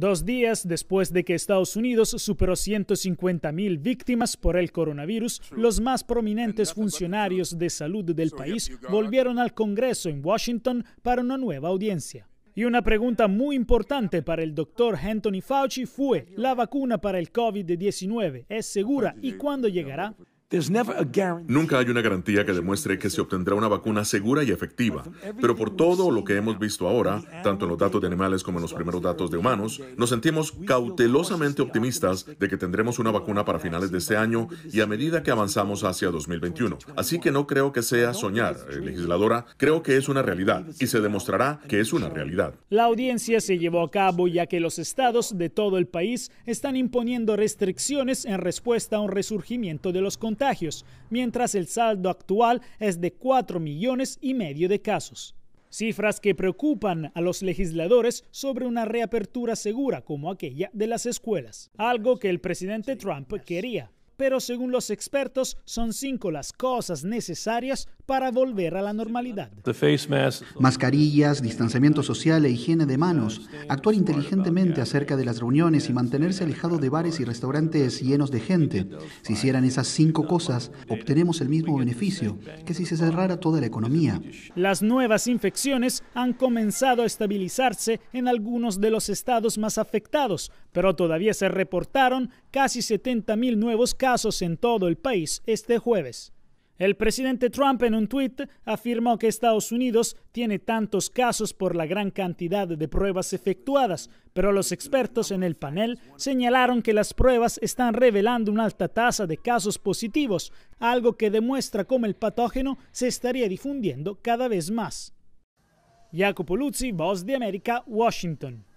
dos días después de que Estados Unidos superó 150.000 víctimas por el coronavirus, los más prominentes funcionarios de salud del país volvieron al Congreso en Washington para una nueva audiencia. Y una pregunta muy importante para el doctor Anthony Fauci fue, ¿la vacuna para el COVID-19 es segura y cuándo llegará? Nunca hay una garantía que demuestre que se obtendrá una vacuna segura y efectiva, pero por todo lo que hemos visto ahora, tanto en los datos de animales como en los primeros datos de humanos, nos sentimos cautelosamente optimistas de que tendremos una vacuna para finales de este año y a medida que avanzamos hacia 2021. Así que no creo que sea soñar, eh, legisladora, creo que es una realidad y se demostrará que es una realidad. La audiencia se llevó a cabo ya que los estados de todo el país están imponiendo restricciones en respuesta a un resurgimiento de los contagios mientras el saldo actual es de 4 millones y medio de casos. Cifras que preocupan a los legisladores sobre una reapertura segura como aquella de las escuelas, algo que el presidente Trump quería pero según los expertos son cinco las cosas necesarias para volver a la normalidad. Mascarillas, distanciamiento social e higiene de manos, actuar inteligentemente acerca de las reuniones y mantenerse alejado de bares y restaurantes llenos de gente. Si hicieran esas cinco cosas, obtenemos el mismo beneficio que si se cerrara toda la economía. Las nuevas infecciones han comenzado a estabilizarse en algunos de los estados más afectados, pero todavía se reportaron casi 70.000 nuevos casos casos en todo el país este jueves. El presidente Trump en un tuit afirmó que Estados Unidos tiene tantos casos por la gran cantidad de pruebas efectuadas, pero los expertos en el panel señalaron que las pruebas están revelando una alta tasa de casos positivos, algo que demuestra cómo el patógeno se estaría difundiendo cada vez más. Jacopo Luzzi, Voz de América, Washington.